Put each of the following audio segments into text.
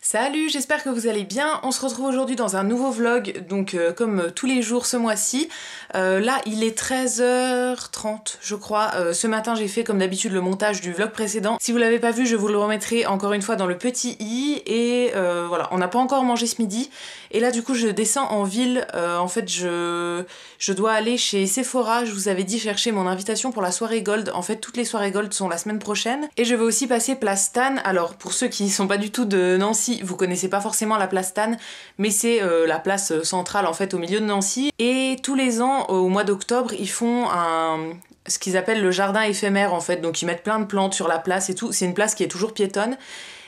Salut, j'espère que vous allez bien. On se retrouve aujourd'hui dans un nouveau vlog, donc euh, comme euh, tous les jours ce mois-ci. Euh, là, il est 13h30, je crois. ce matin, j'ai fait comme d'habitude le montage du vlog précédent. Si vous l'avez pas vu, je vous le remettrai encore une fois dans le petit i. Et voilà, on n'a pas encore mangé ce midi. Et là, du coup, je descends en ville. en fait, je, je dois aller chez Sephora. Je vous avais dit chercher mon invitation pour la soirée Gold. En fait, toutes les soirées Gold sont la semaine prochaine. Et je vais aussi passer place Tan, Alors, pour ceux qui ne sont pas du tout de Nantes, vous connaissez pas forcément la place Tannes, mais c'est euh, la place euh, centrale en fait au milieu de Nancy. Et tous les ans, euh, au mois d'octobre, ils font un, ce qu'ils appellent le jardin éphémère en fait. Donc ils mettent plein de plantes sur la place et tout. C'est une place qui est toujours piétonne.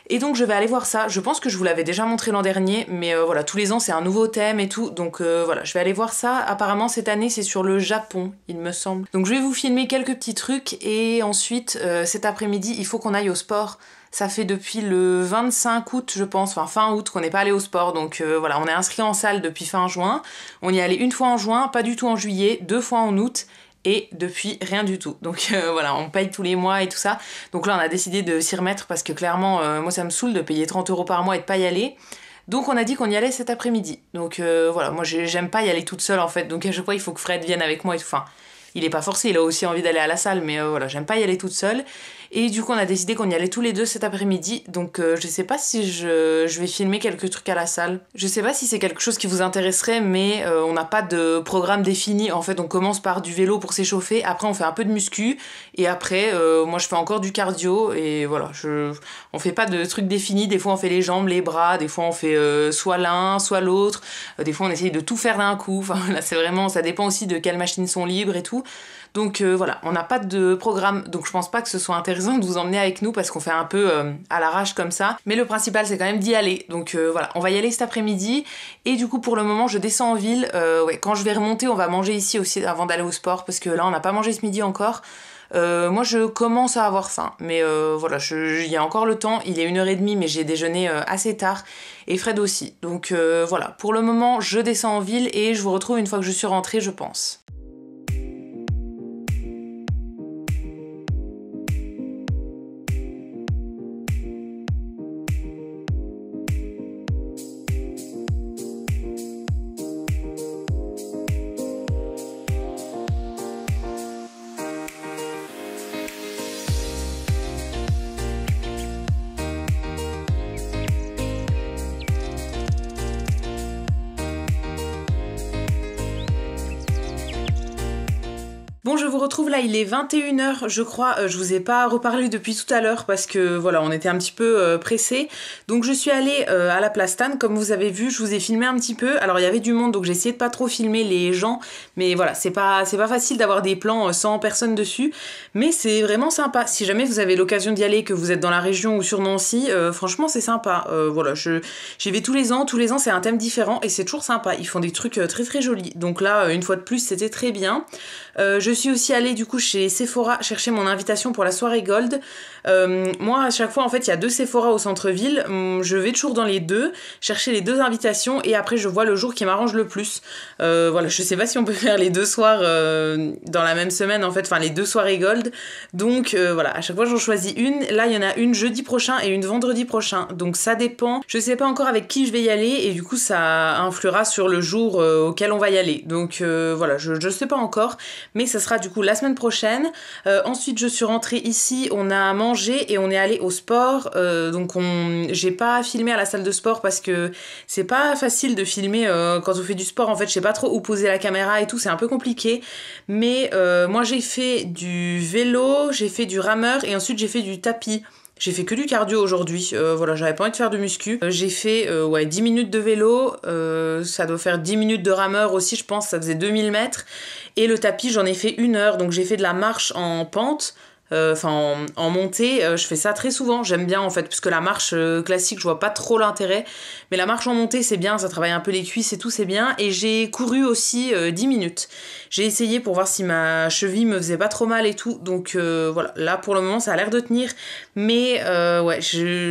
Et donc je vais aller voir ça. Je pense que je vous l'avais déjà montré l'an dernier, mais voilà, tous les ans c'est un nouveau thème et tout. Donc voilà, je vais aller voir ça. Apparemment cette année c'est sur le Japon, il me semble. Donc je vais vous filmer quelques petits trucs et ensuite cet après-midi il faut qu'on aille au sport. Ça fait depuis le 25 août, je pense, enfin fin août, qu'on n'est pas allé au sport. Donc euh, voilà, on est inscrit en salle depuis fin juin. On y est allé une fois en juin, pas du tout en juillet, deux fois en août et depuis rien du tout. Donc euh, voilà, on paye tous les mois et tout ça. Donc là, on a décidé de s'y remettre parce que clairement, euh, moi ça me saoule de payer 30 euros par mois et de pas y aller. Donc on a dit qu'on y allait cet après-midi. Donc voilà, moi j'aime pas y aller toute seule en fait. Donc à chaque fois, il faut que Fred vienne avec moi et tout. Enfin, il est pas forcé, il a aussi envie d'aller à la salle, mais voilà, j'aime pas y aller toute seule. Et du coup, on a décidé qu'on y allait tous les deux cet après-midi. Donc, euh, je sais pas si je, je, vais filmer quelques trucs à la salle. Je sais pas si c'est quelque chose qui vous intéresserait, mais euh, on n'a pas de programme défini. En fait, on commence par du vélo pour s'échauffer. Après, on fait un peu de muscu. Et après, euh, moi, je fais encore du cardio. Et voilà, je, on fait pas de trucs définis. Des fois, on fait les jambes, les bras. Des fois, on fait soit l'un, soit l'autre. des fois, on essaye de tout faire d'un coup. Enfin, là, c'est vraiment, ça dépend aussi de quelles machines sont libres et tout. Donc euh, voilà, on n'a pas de programme, donc je pense pas que ce soit intéressant de vous emmener avec nous parce qu'on fait un peu euh, à l'arrache comme ça. Mais le principal, c'est quand même d'y aller. Donc euh, voilà, on va y aller cet après-midi. Et du coup, pour le moment, je descends en ville. ouais, quand je vais remonter, on va manger ici aussi avant d'aller au sport parce que là, on n'a pas mangé ce midi encore. moi, je commence à avoir faim, mais voilà, il y a encore le temps. Il est 1h30, mais j'ai déjeuné assez tard. Et Fred aussi. Donc voilà, pour le moment, je descends en ville et je vous retrouve une fois que je suis rentrée, je pense. je vous retrouve là, il est 21h, je crois. Euh, je vous ai pas reparlé depuis tout à l'heure parce que voilà, on était un petit peu euh, pressé Donc, je suis allée euh, à la place Tan, comme vous avez vu, je vous ai filmé un petit peu. Alors, il y avait du monde, donc j'ai essayé de pas trop filmer les gens, mais voilà, c'est pas, c'est pas facile d'avoir des plans sans personne dessus, mais c'est vraiment sympa. Si jamais vous avez l'occasion d'y aller, que vous êtes dans la région ou sur Nancy, franchement, c'est sympa. voilà, j'y vais tous les ans, tous les ans, c'est un thème différent et c'est toujours sympa. Ils font des trucs très très jolis. Donc, là, une fois de plus, c'était très bien. je suis aussi aller du coup chez Sephora chercher mon invitation pour la soirée Gold. Euh, moi, à chaque fois, en fait, il y a deux Sephora au centre-ville. Hum, je vais toujours dans les deux, chercher les deux invitations et après, je vois le jour qui m'arrange le plus. Euh, voilà, je sais pas si on peut faire les deux soirs euh, dans la même semaine, en fait, enfin, les deux soirées Gold. Donc voilà, à chaque fois, j'en choisis une. Là, il y en a une jeudi prochain et une vendredi prochain. Donc ça dépend. Je sais pas encore avec qui je vais y aller et du coup, ça influera sur le jour auquel on va y aller. Donc voilà, je sais pas encore, mais ça sera du coup la semaine prochaine. Euh, ensuite, je suis rentrée ici, on a mangé et on est allé au sport. Euh, donc, on... j'ai pas filmé à la salle de sport parce que c'est pas facile de filmer euh, quand on fait du sport. En fait, je sais pas trop où poser la caméra et tout, c'est un peu compliqué. Mais moi, j'ai fait du vélo, j'ai fait du rameur et ensuite j'ai fait du tapis. J'ai fait que du cardio aujourd'hui. Euh, voilà, j'avais pas envie de faire de muscu. Euh, j'ai fait euh, ouais, 10 minutes de vélo. ça doit faire 10 minutes de rameur aussi, je pense. Ça faisait 2000 mètres. Et le tapis, j'en ai fait une heure. Donc j'ai fait de la marche en pente euh, enfin en, montée, euh, je fais ça très souvent. J'aime bien en fait, puisque la marche euh, classique, je vois pas trop l'intérêt. Mais la marche en montée, c'est bien, ça travaille un peu les cuisses et tout, c'est bien. Et j'ai couru aussi 10 minutes. J'ai essayé pour voir si ma cheville me faisait pas trop mal et tout. Donc voilà, là pour le moment, ça a l'air de tenir. Mais ouais,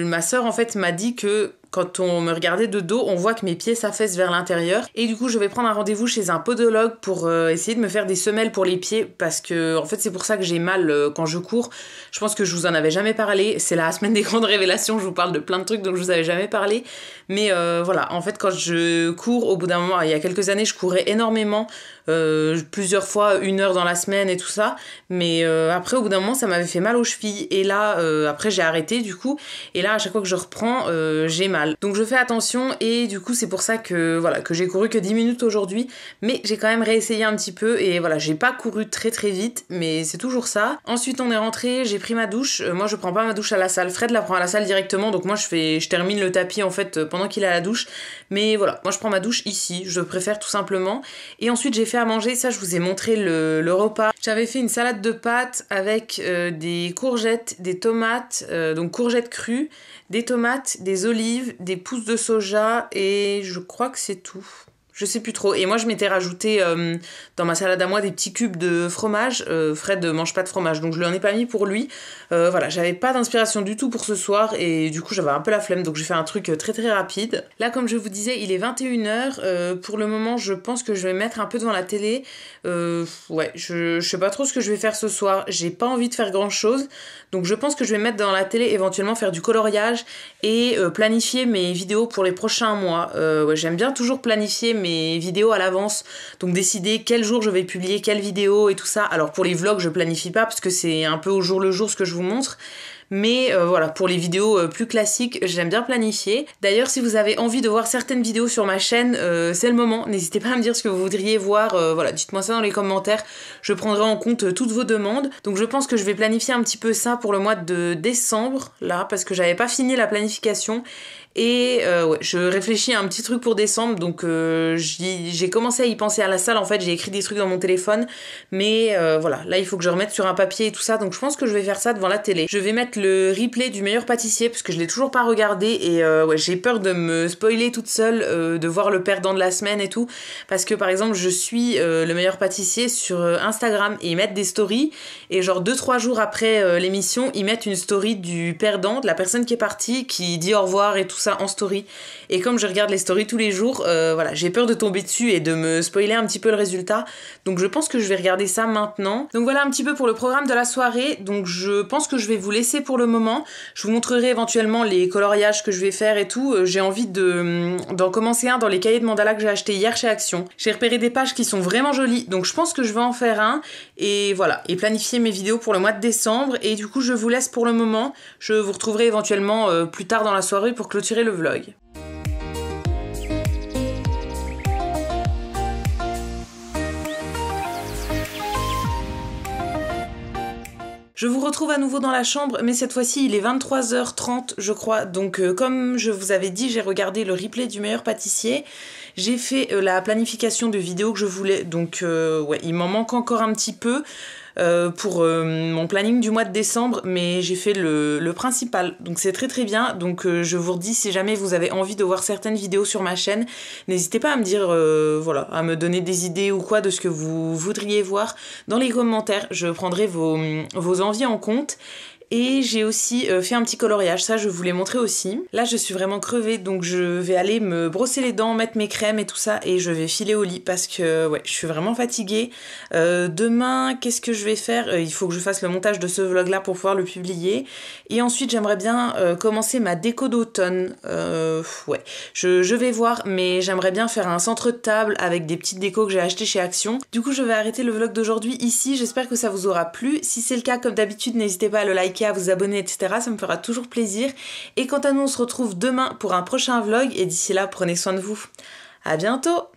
ma soeur en fait m'a dit que quand on me regardait de dos, on voit que mes pieds s'affaissent vers l'intérieur. Et du coup, je vais prendre un rendez-vous chez un podologue pour euh, essayer de me faire des semelles pour les pieds parce que, en fait, c'est pour ça que j'ai mal euh, quand je cours. Je pense que je vous en avais jamais parlé. C'est la semaine des grandes révélations. Je vous parle de plein de trucs dont je vous avais jamais parlé. Mais euh, voilà, en fait, quand je cours, au bout d'un moment, il y a quelques années, je courais énormément, plusieurs fois, une heure dans la semaine et tout ça. Mais après, au bout d'un moment, ça m'avait fait mal aux chevilles. Et là, après, j'ai arrêté du coup. Et là, à chaque fois que je reprends, j'ai mal. Donc je fais attention et du coup c'est pour ça que voilà que j'ai couru que 10 minutes aujourd'hui, mais j'ai quand même réessayé un petit peu et voilà, j'ai pas couru très très vite, mais c'est toujours ça. Ensuite, on est rentré, j'ai pris ma douche. Euh, moi, je prends pas ma douche à la salle. Fred la prend à la salle directement, donc moi je fais je termine le tapis en fait euh, pendant qu'il a la douche. Mais voilà, moi je prends ma douche ici, je préfère tout simplement. Et ensuite, j'ai fait à manger, ça je vous ai montré le, repas. J'avais fait une salade de pâtes avec euh, des courgettes, des tomates, donc courgettes crues, des tomates, des olives, des pousses de soja et je crois que c'est tout je sais plus trop. Et moi, je m'étais rajouté euh, dans ma salade à moi des petits cubes de fromage. Euh, Fred ne mange pas de fromage, donc je lui en ai pas mis pour lui. Euh, voilà, j'avais pas d'inspiration du tout pour ce soir et du coup, j'avais un peu la flemme, donc j'ai fait un truc très très rapide. Là, comme je vous disais, il est 21h. pour le moment, je pense que je vais mettre un peu devant la télé. ouais, je, je sais pas trop ce que je vais faire ce soir. J'ai pas envie de faire grand chose, donc je pense que je vais mettre dans la télé éventuellement faire du coloriage et planifier mes vidéos pour les prochains mois. ouais, j'aime bien toujours planifier mes mes vidéos à l'avance. Donc décider quel jour je vais publier quelle vidéo et tout ça. Alors pour les vlogs, je planifie pas parce que c'est un peu au jour le jour ce que je vous montre. Mais euh, voilà, pour les vidéos euh, plus classiques, j'aime bien planifier. D'ailleurs, si vous avez envie de voir certaines vidéos sur ma chaîne, euh, c'est le moment. N'hésitez pas à me dire ce que vous voudriez voir. voilà, dites-moi ça dans les commentaires. Je prendrai en compte toutes vos demandes. Donc je pense que je vais planifier un petit peu ça pour le mois de décembre, là, parce que j'avais pas fini la planification. Et je réfléchis à un petit truc pour décembre, donc j'ai commencé à y penser à la salle. En fait, j'ai écrit des trucs dans mon téléphone, mais voilà, là il faut que je remette sur un papier et tout ça. Donc je pense que je vais faire ça devant la télé. Je vais mettre le replay du meilleur pâtissier parce que je l'ai toujours pas regardé et euh, j'ai peur de me spoiler toute seule, euh, de voir le perdant de la semaine et tout. Parce que par exemple, je suis euh, le meilleur pâtissier sur Instagram et ils mettent des stories et genre 2-3 jours après l'émission, ils mettent une story du perdant, de la personne qui est partie, qui dit au revoir et tout ça en story. Et comme je regarde les stories tous les jours, voilà, j'ai peur de tomber dessus et de me spoiler un petit peu le résultat. Donc je pense que je vais regarder ça maintenant. Donc voilà un petit peu pour le programme de la soirée. Donc je pense que je vais vous laisser pour le moment. Je vous montrerai éventuellement les coloriages que je vais faire et tout. Euh, j'ai envie hum, d'en commencer un dans les cahiers de mandala que j'ai acheté hier chez Action. J'ai repéré des pages qui sont vraiment jolies, donc je pense que je vais en faire un. Et voilà, et planifier mes vidéos pour le mois de décembre. Et du coup, je vous laisse pour le moment. Je vous retrouverai éventuellement euh, plus tard dans la soirée pour clôturer le vlog. Je vous retrouve à nouveau dans la chambre, mais cette fois-ci il est 23h30 je crois, donc euh, comme je vous avais dit, j'ai regardé le replay du meilleur pâtissier j'ai fait euh, la planification de vidéos que je voulais, donc euh, ouais, il m'en manque encore un petit peu euh, pour mon planning du mois de décembre, mais j'ai fait le, principal, donc c'est très très bien. Donc je vous redis, si jamais vous avez envie de voir certaines vidéos sur ma chaîne, n'hésitez pas à me dire, voilà, à me donner des idées ou quoi de ce que vous voudriez voir dans les commentaires. Je prendrai vos, vos envies en compte. Et j'ai aussi euh, fait un petit coloriage, ça je vous l'ai montré aussi. Là je suis vraiment crevée donc je vais aller me brosser les dents, mettre mes crèmes et tout ça et je vais filer au lit parce que ouais je suis vraiment fatiguée. Euh, demain qu'est-ce que je vais faire euh, Il faut que je fasse le montage de ce vlog là pour pouvoir le publier. Et ensuite j'aimerais bien commencer ma déco d'automne. ouais je, je, vais voir mais j'aimerais bien faire un centre de table avec des petites décos que j'ai achetées chez Action. Du coup je vais arrêter le vlog d'aujourd'hui ici, j'espère que ça vous aura plu. Si c'est le cas comme d'habitude n'hésitez pas à le liker à vous abonner, etc. Ça me fera toujours plaisir. Et quant à nous, on se retrouve demain pour un prochain vlog et d'ici là, prenez soin de vous. À bientôt